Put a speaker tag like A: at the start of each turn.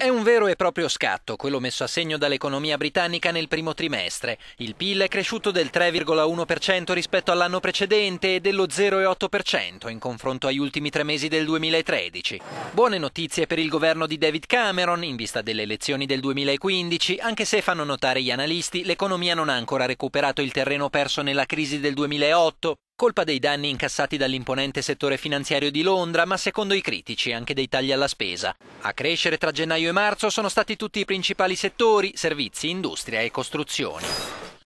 A: È un vero e proprio scatto quello messo a segno dall'economia britannica nel primo trimestre. Il PIL è cresciuto del 3,1% rispetto all'anno precedente e dello 0,8% in confronto agli ultimi tre mesi del 2013. Buone notizie per il governo di David Cameron in vista delle elezioni del 2015, anche se fanno notare gli analisti l'economia non ha ancora recuperato il terreno perso nella crisi del 2008. Colpa dei danni incassati dall'imponente settore finanziario di Londra, ma secondo i critici anche dei tagli alla spesa. A crescere tra gennaio e marzo sono stati tutti i principali settori, servizi, industria e costruzioni.